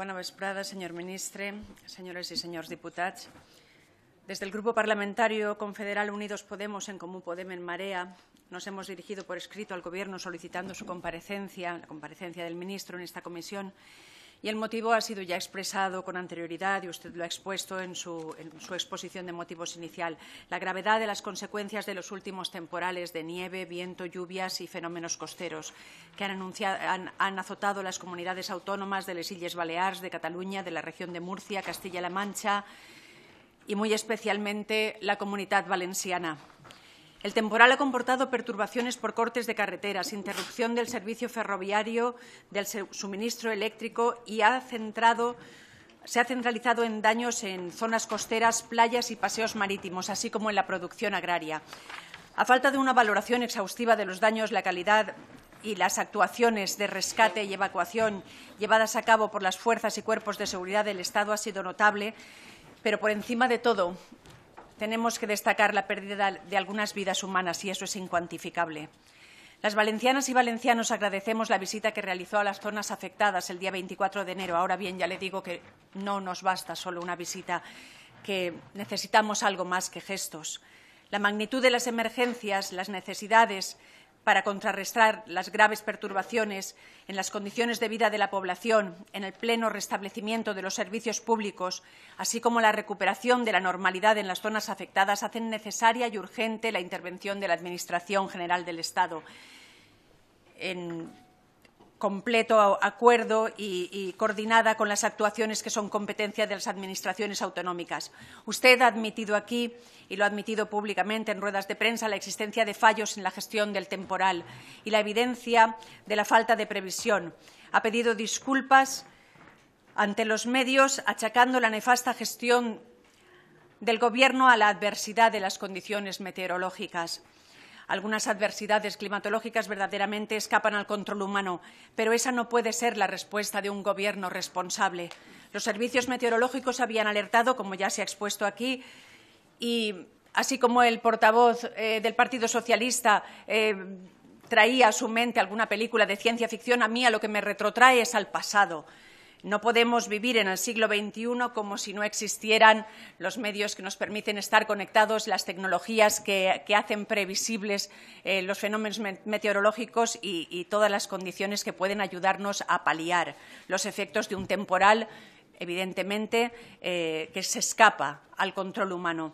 Señor vesprada, señor ministro, señores y señores diputados. Desde el Grupo Parlamentario Confederal Unidos Podemos en Común Podem en Marea nos hemos dirigido por escrito al Gobierno solicitando su comparecencia, la comparecencia del ministro en esta comisión, y el motivo ha sido ya expresado con anterioridad y usted lo ha expuesto en su, exposición de motivos inicial. La gravedad de las consecuencias de los últimos temporales de nieve, viento, lluvias y fenómenos costeros que han, azotado las comunidades autónomas de las Illes Baleares, de Cataluña, de la región de Murcia, Castilla-La Mancha y muy especialmente la comunidad valenciana. El temporal ha comportado perturbaciones por cortes de carreteras, interrupción del servicio ferroviario, del suministro eléctrico y se ha centralizado en daños en zonas costeras, playas y paseos marítimos, así como en la producción agraria. A falta de una valoración exhaustiva de los daños, la calidad y las actuaciones de rescate y evacuación llevadas a cabo por las fuerzas y cuerpos de seguridad del Estado ha sido notable, pero por encima de todo, tenemos que destacar la pérdida de algunas vidas humanas y eso es incuantificable. Las valencianas y valencianos agradecemos la visita que realizó a las zonas afectadas el día 24 de enero. Ahora bien, ya le digo que no nos basta solo una visita, que necesitamos algo más que gestos. La magnitud de las emergencias, las necesidades, para contrarrestar las graves perturbaciones en las condiciones de vida de la población, en el pleno restablecimiento de los servicios públicos, así como la recuperación de la normalidad en las zonas afectadas, hacen necesaria y urgente la intervención de la Administración General del Estado completo acuerdo y, coordinada con las actuaciones que son competencia de las administraciones autonómicas. Usted ha admitido aquí y lo ha admitido públicamente en ruedas de prensa la existencia de fallos en la gestión del temporal y la evidencia de la falta de previsión. Ha pedido disculpas ante los medios achacando la nefasta gestión del Gobierno a la adversidad de las condiciones meteorológicas. Algunas adversidades climatológicas verdaderamente escapan al control humano, pero esa no puede ser la respuesta de un gobierno responsable. Los servicios meteorológicos habían alertado, como ya se ha expuesto aquí, y así como el portavoz eh, del Partido Socialista eh, traía a su mente alguna película de ciencia ficción, a mí lo que me retrotrae es al pasado. No podemos vivir en el siglo XXI como si no existieran los medios que nos permiten estar conectados, las tecnologías que, hacen previsibles eh, los fenómenos meteorológicos y, todas las condiciones que pueden ayudarnos a paliar los efectos de un temporal, evidentemente, eh, que se escapa al control humano.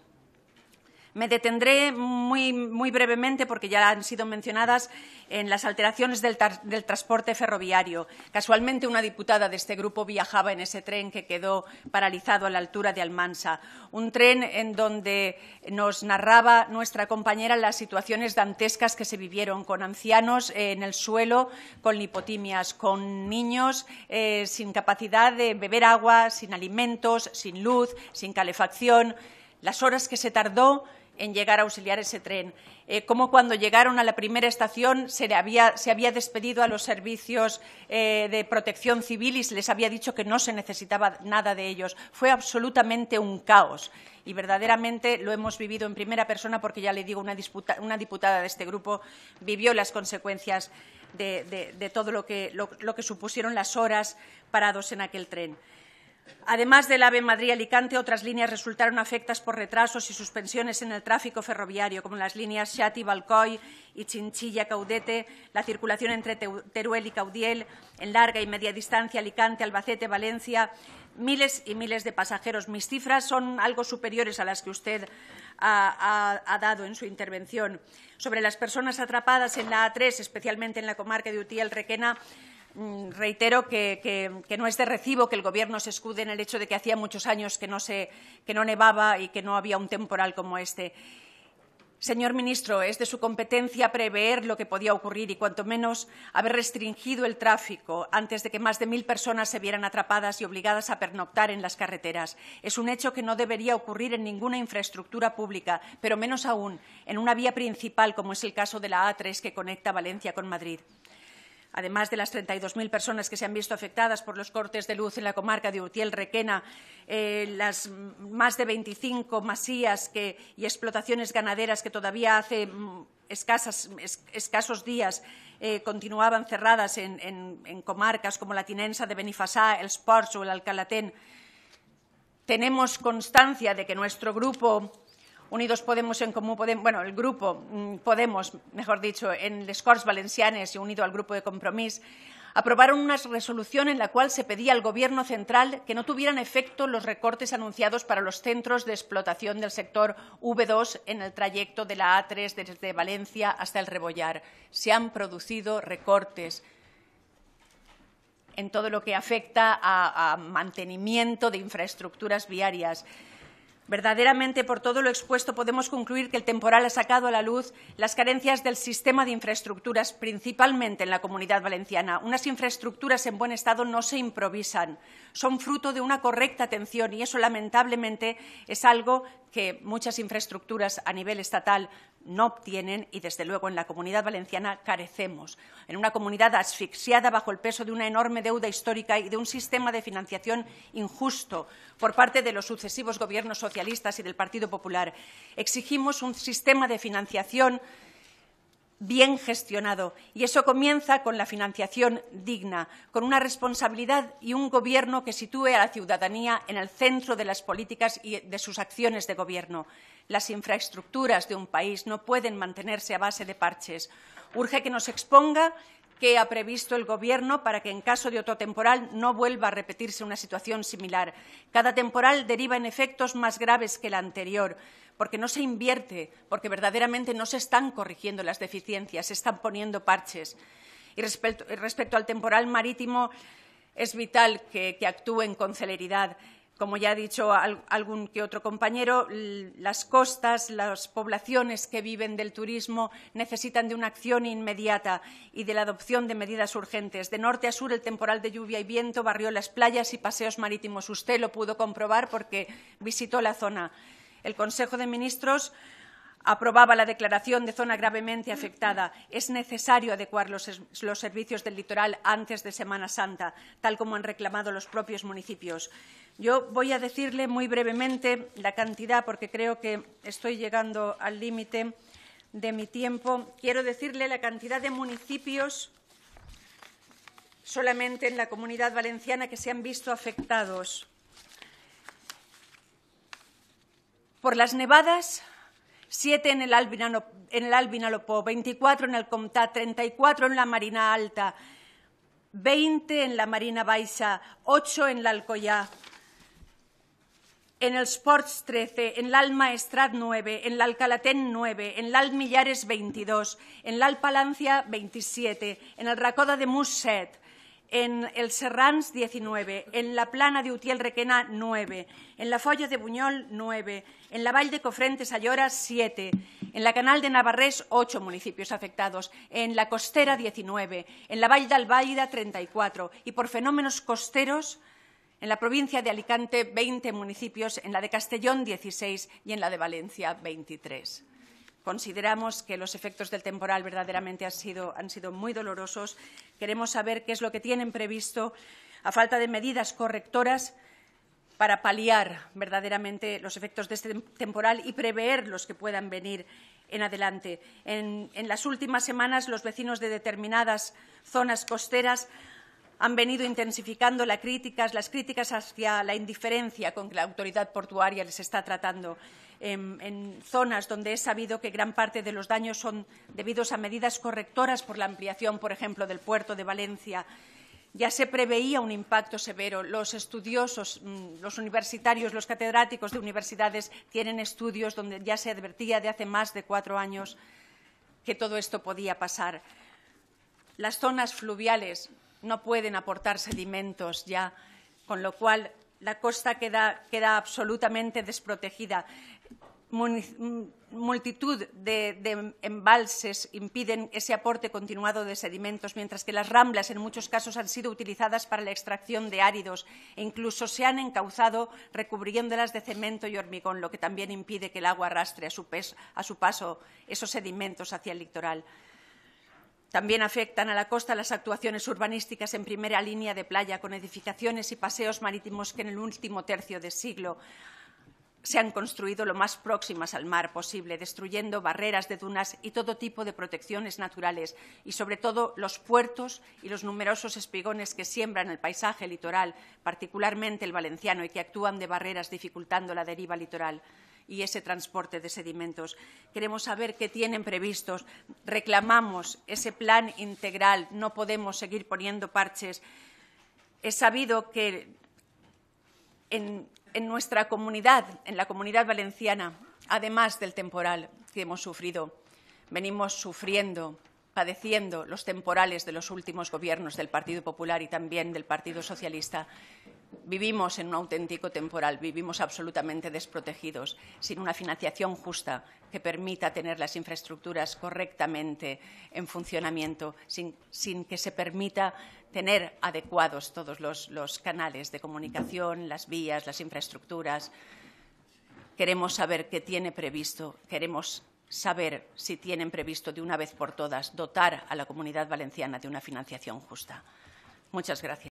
Me detendré muy, brevemente, porque ya han sido mencionadas, en las alteraciones del, transporte ferroviario. Casualmente, una diputada de este grupo viajaba en ese tren que quedó paralizado a la altura de Almansa. Un tren en donde nos narraba nuestra compañera las situaciones dantescas que se vivieron con ancianos eh, en el suelo, con lipotimias, con niños eh, sin capacidad de beber agua, sin alimentos, sin luz, sin calefacción, las horas que se tardó en llegar a auxiliar ese tren, eh, cómo cuando llegaron a la primera estación se, había, despedido a los servicios eh, de protección civil y se les había dicho que no se necesitaba nada de ellos. Fue absolutamente un caos y verdaderamente lo hemos vivido en primera persona porque, ya le digo, una, diputada de este grupo vivió las consecuencias de, todo lo que, lo que supusieron las horas parados en aquel tren. Además del AVE Madrid-Alicante, otras líneas resultaron afectadas por retrasos y suspensiones en el tráfico ferroviario, como las líneas Chati balcoy y Chinchilla-Caudete, la circulación entre Teruel y Caudiel, en larga y media distancia Alicante-Albacete-Valencia, miles y miles de pasajeros. Mis cifras son algo superiores a las que usted ha, ha, dado en su intervención. Sobre las personas atrapadas en la A3, especialmente en la comarca de Utiel-Requena, Mm, reitero que, no es de recibo que el Gobierno se escude en el hecho de que hacía muchos años que no, que no nevaba y que no había un temporal como este. Señor ministro, es de su competencia prever lo que podía ocurrir y, cuanto menos, haber restringido el tráfico antes de que más de mil personas se vieran atrapadas y obligadas a pernoctar en las carreteras. Es un hecho que no debería ocurrir en ninguna infraestructura pública, pero menos aún en una vía principal, como es el caso de la A3 que conecta Valencia con Madrid además de las 32.000 personas que se han visto afectadas por los cortes de luz en la comarca de utiel requena eh, las más de 25 masías y explotaciones ganaderas que todavía hace mm, escasos días eh, continuaban cerradas en, comarcas como la Tinensa de Benifasá, el Sports o el Alcalatén. Tenemos constancia de que nuestro grupo Unidos Podemos en Comú Podemos, bueno, el grupo mm, Podemos, mejor dicho, en les Valencianes y unido al grupo de Compromís, aprobaron una resolución en la cual se pedía al Gobierno central que no tuvieran efecto los recortes anunciados para los centros de explotación del sector V2 en el trayecto de la A3 desde Valencia hasta el Rebollar. Se han producido recortes en todo lo que afecta a, a mantenimiento de infraestructuras viarias. Verdaderamente, por todo lo expuesto, podemos concluir que el temporal ha sacado a la luz las carencias del sistema de infraestructuras, principalmente en la comunidad valenciana. Unas infraestructuras en buen estado no se improvisan, son fruto de una correcta atención y eso, lamentablemente, es algo que muchas infraestructuras a nivel estatal no obtienen y, desde luego, en la comunidad valenciana carecemos. En una comunidad asfixiada bajo el peso de una enorme deuda histórica y de un sistema de financiación injusto por parte de los sucesivos gobiernos socialistas y del Partido Popular. Exigimos un sistema de financiación bien gestionado. Y eso comienza con la financiación digna, con una responsabilidad y un gobierno que sitúe a la ciudadanía en el centro de las políticas y de sus acciones de gobierno. Las infraestructuras de un país no pueden mantenerse a base de parches. Urge que nos exponga qué ha previsto el Gobierno para que en caso de otro temporal no vuelva a repetirse una situación similar. Cada temporal deriva en efectos más graves que el anterior, porque no se invierte, porque verdaderamente no se están corrigiendo las deficiencias, se están poniendo parches. Y respecto, al temporal marítimo, es vital que actúen con celeridad como ya ha dicho algún que otro compañero, las costas, las poblaciones que viven del turismo necesitan de una acción inmediata y de la adopción de medidas urgentes. De norte a sur, el temporal de lluvia y viento barrió las playas y paseos marítimos. Usted lo pudo comprobar porque visitó la zona. El Consejo de Ministros aprobaba la declaración de zona gravemente afectada. Es necesario adecuar los, los servicios del litoral antes de Semana Santa, tal como han reclamado los propios municipios. Yo voy a decirle muy brevemente la cantidad, porque creo que estoy llegando al límite de mi tiempo. Quiero decirle la cantidad de municipios solamente en la comunidad valenciana que se han visto afectados. Por las nevadas, siete en el, veinticuatro en el Albinalopó, 24 en el Comtat, 34 en la Marina Alta, 20 en la Marina Baixa, 8 en la Alcoyá, en el Sports 13, en Al Maestrat 9, en l'Alcalatén 9, en Al Millares 22, en la Palancia 27, en el Racoda de Mus en el Serrans 19, en la Plana de Utiel Requena 9, en la Folla de Buñol 9, en la Vall de Cofrentes Ayora 7, en la Canal de Navarrés 8 municipios afectados, en la Costera 19, en la Vall de Albaida 34 y por fenómenos costeros en la provincia de Alicante, 20 municipios, en la de Castellón, 16 y en la de Valencia, 23. Consideramos que los efectos del temporal verdaderamente han sido, muy dolorosos. Queremos saber qué es lo que tienen previsto, a falta de medidas correctoras, para paliar verdaderamente los efectos de este temporal y prever los que puedan venir en adelante. en, las últimas semanas, los vecinos de determinadas zonas costeras han venido intensificando las críticas, las críticas hacia la indiferencia con que la autoridad portuaria les está tratando en, en, zonas donde es sabido que gran parte de los daños son debidos a medidas correctoras por la ampliación, por ejemplo, del puerto de Valencia. Ya se preveía un impacto severo. Los estudiosos, mm, los universitarios, los catedráticos de universidades tienen estudios donde ya se advertía de hace más de cuatro años que todo esto podía pasar. Las zonas fluviales, no pueden aportar sedimentos ya, con lo cual la costa queda, absolutamente desprotegida. Multitud de, embalses impiden ese aporte continuado de sedimentos, mientras que las ramblas en muchos casos han sido utilizadas para la extracción de áridos e incluso se han encauzado recubriéndolas de cemento y hormigón, lo que también impide que el agua arrastre a su paso esos sedimentos hacia el litoral. También afectan a la costa las actuaciones urbanísticas en primera línea de playa, con edificaciones y paseos marítimos que en el último tercio de siglo se han construido lo más próximas al mar posible, destruyendo barreras de dunas y todo tipo de protecciones naturales, y sobre todo los puertos y los numerosos espigones que siembran el paisaje litoral, particularmente el valenciano, y que actúan de barreras dificultando la deriva litoral y ese transporte de sedimentos. Queremos saber qué tienen previstos. Reclamamos ese plan integral. No podemos seguir poniendo parches. Es sabido que en, nuestra comunidad, en la comunidad valenciana, además del temporal que hemos sufrido, venimos sufriendo padeciendo los temporales de los últimos gobiernos del Partido Popular y también del Partido Socialista, vivimos en un auténtico temporal, vivimos absolutamente desprotegidos, sin una financiación justa que permita tener las infraestructuras correctamente en funcionamiento, sin, que se permita tener adecuados todos los, los canales de comunicación, las vías, las infraestructuras. Queremos saber qué tiene previsto, queremos saber si tienen previsto de una vez por todas dotar a la comunidad valenciana de una financiación justa. Muchas gracias.